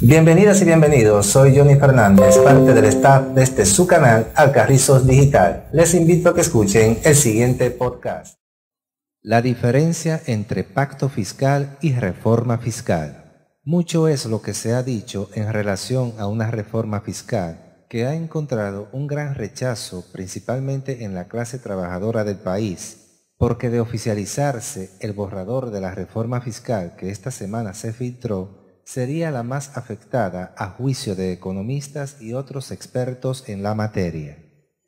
Bienvenidas y bienvenidos, soy Johnny Fernández, parte del staff este su canal Alcarrizos Digital. Les invito a que escuchen el siguiente podcast. La diferencia entre pacto fiscal y reforma fiscal. Mucho es lo que se ha dicho en relación a una reforma fiscal que ha encontrado un gran rechazo principalmente en la clase trabajadora del país, porque de oficializarse el borrador de la reforma fiscal que esta semana se filtró, sería la más afectada a juicio de economistas y otros expertos en la materia.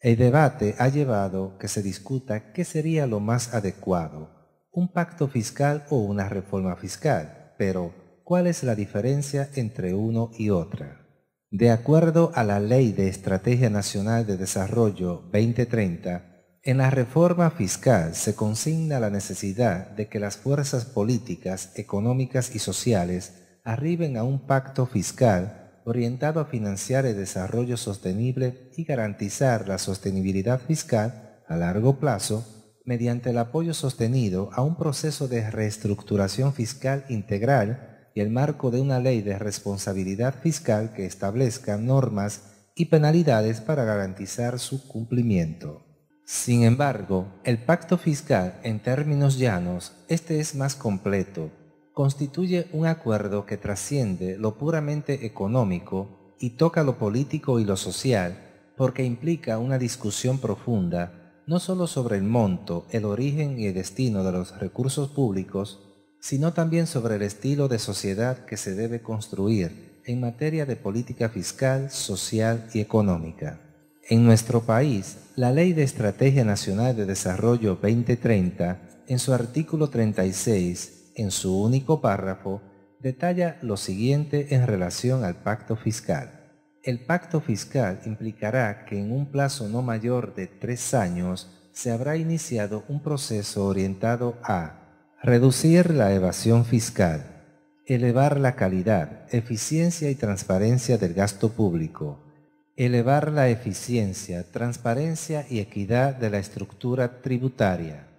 El debate ha llevado que se discuta qué sería lo más adecuado, un pacto fiscal o una reforma fiscal, pero ¿cuál es la diferencia entre uno y otra? De acuerdo a la Ley de Estrategia Nacional de Desarrollo 2030, en la reforma fiscal se consigna la necesidad de que las fuerzas políticas, económicas y sociales arriben a un pacto fiscal orientado a financiar el desarrollo sostenible y garantizar la sostenibilidad fiscal a largo plazo mediante el apoyo sostenido a un proceso de reestructuración fiscal integral y el marco de una ley de responsabilidad fiscal que establezca normas y penalidades para garantizar su cumplimiento. Sin embargo, el pacto fiscal en términos llanos, este es más completo constituye un acuerdo que trasciende lo puramente económico y toca lo político y lo social, porque implica una discusión profunda no sólo sobre el monto, el origen y el destino de los recursos públicos, sino también sobre el estilo de sociedad que se debe construir en materia de política fiscal, social y económica. En nuestro país, la Ley de Estrategia Nacional de Desarrollo 2030, en su artículo 36, en su único párrafo, detalla lo siguiente en relación al pacto fiscal. El pacto fiscal implicará que en un plazo no mayor de tres años se habrá iniciado un proceso orientado a reducir la evasión fiscal, elevar la calidad, eficiencia y transparencia del gasto público, elevar la eficiencia, transparencia y equidad de la estructura tributaria,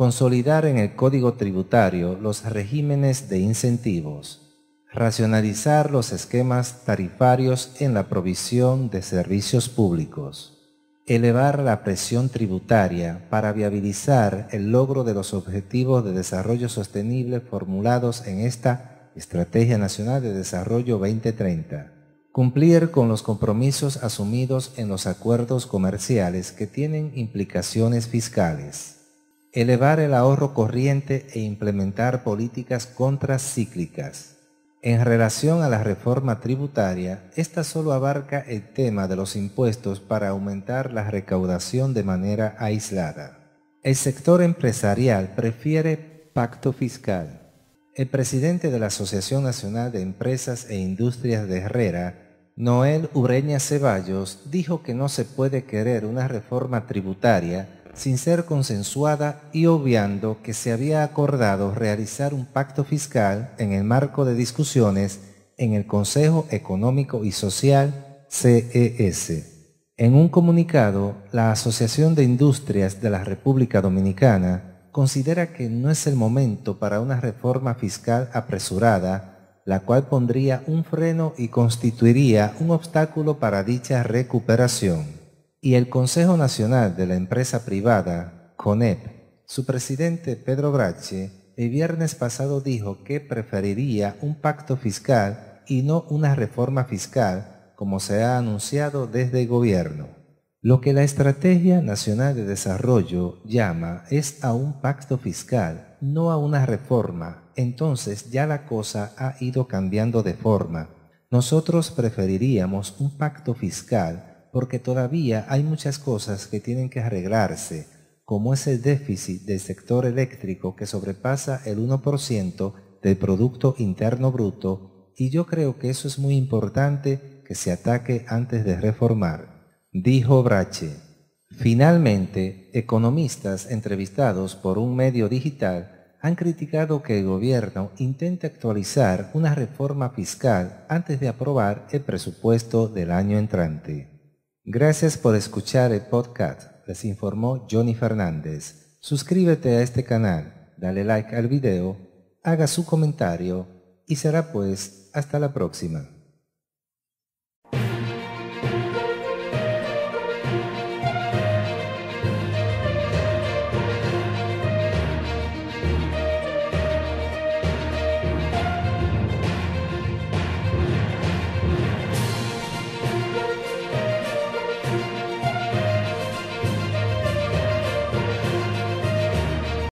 consolidar en el código tributario los regímenes de incentivos, racionalizar los esquemas tarifarios en la provisión de servicios públicos, elevar la presión tributaria para viabilizar el logro de los objetivos de desarrollo sostenible formulados en esta Estrategia Nacional de Desarrollo 2030, cumplir con los compromisos asumidos en los acuerdos comerciales que tienen implicaciones fiscales elevar el ahorro corriente e implementar políticas contracíclicas. En relación a la reforma tributaria, esta solo abarca el tema de los impuestos para aumentar la recaudación de manera aislada. El sector empresarial prefiere pacto fiscal. El presidente de la Asociación Nacional de Empresas e Industrias de Herrera, Noel Ureña Ceballos, dijo que no se puede querer una reforma tributaria sin ser consensuada y obviando que se había acordado realizar un pacto fiscal en el marco de discusiones en el Consejo Económico y Social CES. En un comunicado, la Asociación de Industrias de la República Dominicana considera que no es el momento para una reforma fiscal apresurada, la cual pondría un freno y constituiría un obstáculo para dicha recuperación y el Consejo Nacional de la Empresa Privada, CONEP, su presidente Pedro Brache, el viernes pasado dijo que preferiría un pacto fiscal y no una reforma fiscal como se ha anunciado desde el gobierno. Lo que la Estrategia Nacional de Desarrollo llama es a un pacto fiscal, no a una reforma. Entonces ya la cosa ha ido cambiando de forma. Nosotros preferiríamos un pacto fiscal porque todavía hay muchas cosas que tienen que arreglarse, como ese déficit del sector eléctrico que sobrepasa el 1% del Producto Interno Bruto, y yo creo que eso es muy importante que se ataque antes de reformar, dijo Brache. Finalmente, economistas entrevistados por un medio digital han criticado que el gobierno intente actualizar una reforma fiscal antes de aprobar el presupuesto del año entrante. Gracias por escuchar el podcast, les informó Johnny Fernández. Suscríbete a este canal, dale like al video, haga su comentario y será pues hasta la próxima.